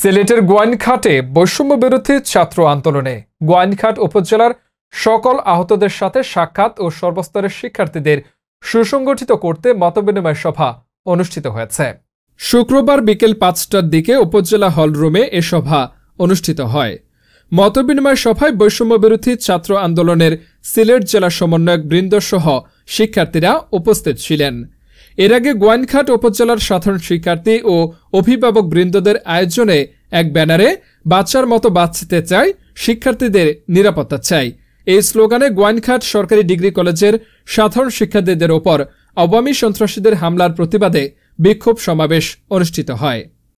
সিলেটের গোয়াইনঘাটে বৈষম্য বিরোধী ছাত্র আন্দোলনে গোয়াইনঘাট উপজেলার সকল আহতদের সাথে সাক্ষাৎ ও সর্বস্তরের শিক্ষার্থীদের সুসংগঠিত করতে মতবিনিময় সভা অনুষ্ঠিত হয়েছে শুক্রবার বিকেল পাঁচটার দিকে উপজেলা হল রুমে এ সভা অনুষ্ঠিত হয় মতবিনিময় সভায় বৈষম্য বিরোধী ছাত্র আন্দোলনের সিলেট জেলা সমন্বয়ক বৃন্দসহ শিক্ষার্থীরা উপস্থিত ছিলেন এর আগে গোয়াইনঘাট উপজেলার সাধারণ শিক্ষার্থী ও অভিভাবক বৃন্দদের আয়োজনে এক ব্যানারে বাচ্চার মতো বাঁচতে চাই শিক্ষার্থীদের নিরাপত্তা চাই এই স্লোগানে গোয়াইনঘাট সরকারি ডিগ্রি কলেজের সাধারণ শিক্ষার্থীদের ওপর আওয়ামী সন্ত্রাসীদের হামলার প্রতিবাদে বিক্ষোভ সমাবেশ অনুষ্ঠিত হয়